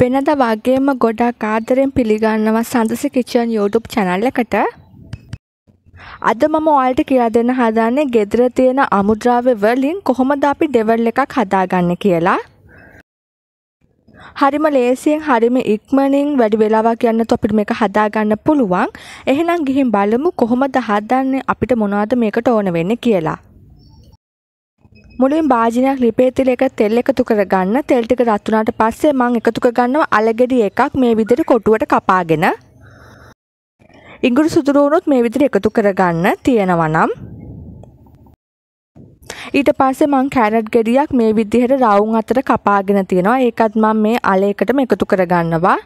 වෙනද වගේම ගොඩක් ආදරෙන් පිළිගන්නවා සඳස කිචන් YouTube channel එකට. අද මම ඔයාලට කියලා දෙන්න හදන්නේ ගෙදර තියෙන අමුද්‍රව්‍ය වලින් කොහොමද අපි ඩෙවල් එකක් හදාගන්නේ කියලා. හරිම ලේසියෙන් හරිම ඉක්මනින් වැඩි වෙලාවක් යන්නත් අපිට මේක හදාගන්න පුළුවන්. එහෙනම් ගිහින් බලමු කොහොමද හදන්නේ අපිට මොනවද මේකට ඕන වෙන්නේ කියලා. මුලින් භාජනයක් ලිපේතිල එක තෙල් එකතු කරගන්න තෙල් ටික රත් වුණාට පස්සේ මම එකතු කරගන්නවා අලගෙඩි එකක් මේ විදිහට කොටුවට කපාගෙන ඉඟුරු සුදුරු වුණොත් මේ විදිහට එකතු කරගන්න තියෙනවා නම් ඊට පස්සේ මම කැරට් ගෙඩියක් මේ විදිහට රවුම් අතර කපාගෙන තියෙනවා ඒකත් මම මේ අලයකටම එකතු කරගන්නවා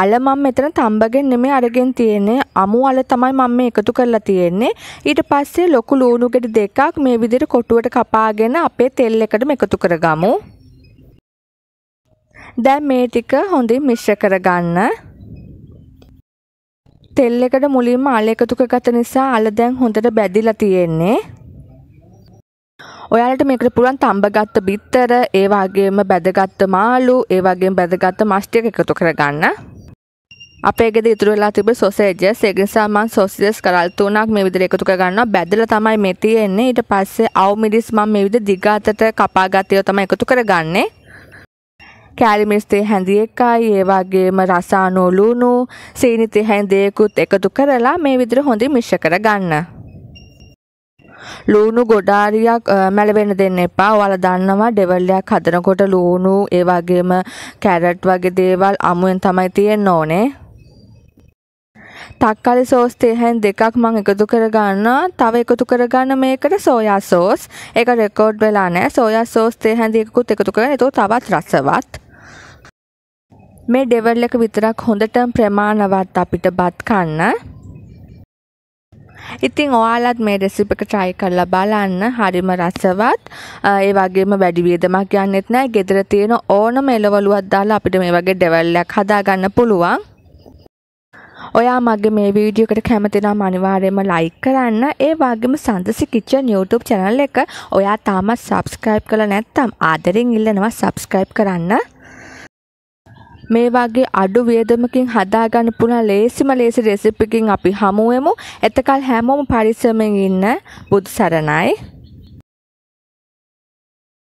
අල මම මෙතන තම්බගෙන් නෙමෙයි අරගෙන තියෙන්නේ. අමු අල තමයි මම මේ එකතු කරලා තියෙන්නේ. ඊට පස්සේ ලොකු ලූණු ගෙඩි දෙකක් මේ විදිහට කොටුවට කපාගෙන අපේ තෙල් එකටම එකතු කරගමු. දැන් මේ ටික හොඳින් මිශ්‍ර කරගන්න. තෙල් එකට මුලින්ම අල එකතු කරගත නිසා අල දැන් හොඳට බැදිලා තියෙන්නේ. ඔයාලට මේකට පුළුවන් තඹගත්ත බිත්තර, ඒ වගේම බැදගත්ත මාළු, ඒ වගේම බැදගත්ත මස් ටික එකතු කරගන්න. අපේ ගෙද ඉතුරු වෙලා තිබේ සොසේජස් ඒක නිසා මම සොසේජස් කරල් තුනක් මේ විදිහට එකතු කරගන්නවා බැදලා තමයි මේ තියෙන්නේ ඊට පස්සේ අවු මිරිස් මම මේ විදිහ දිග අතට කපා ගත්තේ තමයි එකතු කරගන්නේ කෑලිමිස්තේ හැඳි එකයි ඒ වගේම රසානෝ ලුණු සීනිතේ හැඳේකුත් එකතු කරලා මේ විදිහට හොඳින් මිශ්‍ර කරගන්න ලූුණු ගොඩාරියක් මැලවෙන දෙන්න එපා ඔයාලා දන්නවා ඩෙවල්ලයක් හදනකොට ලූුණු ඒ වගේම කැරට් වගේ දේවල් අමුවෙන් තමයි තියෙන්න ඕනේ තක්කාලි සෝස් තියහැන් දෙකක් මං එකතු කරගන්නවා තව එකතු කරගන්න මේකට සෝයා සෝස් එක රෙකෝඩ් වෙලා නෑ සෝයා සෝස් තියහැන් දෙකකුත් එකතු කරගෙන ඒක තවත් රසවත් මේ ඩෙවල් එක විතරක් හොඳටම ප්‍රමාණවත් අපිට බත් කන්න ඉතිං ඔයාලත් මේ රෙසිපි එක try කරලා බලන්න හරිම රසවත් ඒ වගේම වැඩි වියදමක් යන්නෙත් නැහැ ගෙදර තියෙන ඕනම එළවලුවක් දාලා අපිට මේ වගේ ඩෙවල් එකක් හදාගන්න පුළුවන් ඔයා මගේ මේ වීඩියෝ එකට කැමති නම් අනිවාර්යයෙන්ම ලයික් කරන්න. ඒ වගේම සඳසි කිචන් YouTube channel එක ඔයා තාමත් subscribe කරලා නැත්නම් ආදරෙන් ඉල්ලනවා subscribe කරන්න. මේ වගේ අඩු වියදමකින් හදාගන්න පුළුවන් ලේසිම ලේසි රෙසිපිකින් අපි හමුවෙමු. එතකල් හැමෝම පරිස්සමෙන් ඉන්න බුදු සරණයි.